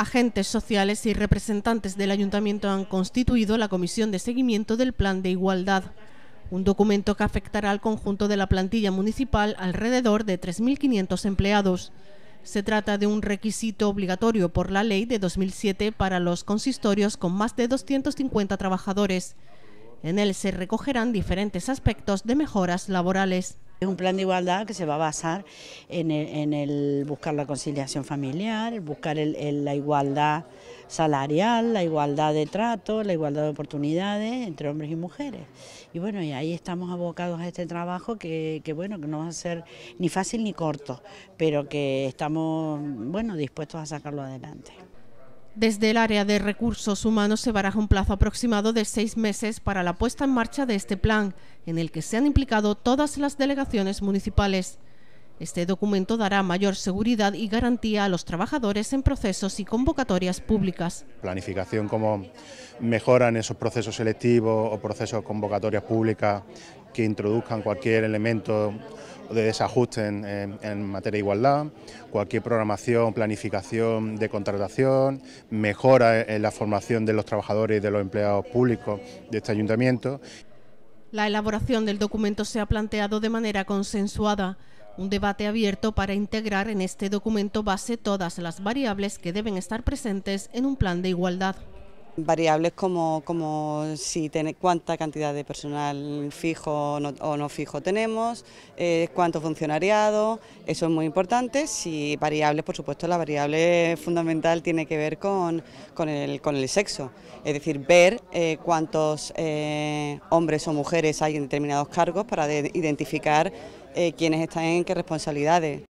Agentes sociales y representantes del ayuntamiento han constituido la comisión de seguimiento del Plan de Igualdad, un documento que afectará al conjunto de la plantilla municipal alrededor de 3.500 empleados. Se trata de un requisito obligatorio por la ley de 2007 para los consistorios con más de 250 trabajadores. En él se recogerán diferentes aspectos de mejoras laborales. Es un plan de igualdad que se va a basar en el, buscar la conciliación familiar, buscar el, la igualdad salarial, la igualdad de trato, la igualdad de oportunidades entre hombres y mujeres. Y bueno, y ahí estamos abocados a este trabajo que, que bueno, que no va a ser ni fácil ni corto, pero que estamos bueno dispuestos a sacarlo adelante. Desde el área de recursos humanos se baraja un plazo aproximado de seis meses para la puesta en marcha de este plan, en el que se han implicado todas las delegaciones municipales. Este documento dará mayor seguridad y garantía a los trabajadores en procesos y convocatorias públicas. Planificación como mejoran esos procesos selectivos o procesos convocatorias públicas que introduzcan cualquier elemento de desajuste en, materia de igualdad, cualquier programación, planificación de contratación, mejora en la formación de los trabajadores y de los empleados públicos de este ayuntamiento. La elaboración del documento se ha planteado de manera consensuada, un debate abierto para integrar en este documento base todas las variables que deben estar presentes en un plan de igualdad. Variables como, como si tiene cuánta cantidad de personal fijo o no fijo tenemos, eh, cuánto funcionariado, eso es muy importante. Si variables, por supuesto, la variable fundamental tiene que ver con, con, el, con el sexo, es decir, ver eh, cuántos eh, hombres o mujeres hay en determinados cargos para identificar quiénes están en qué responsabilidades.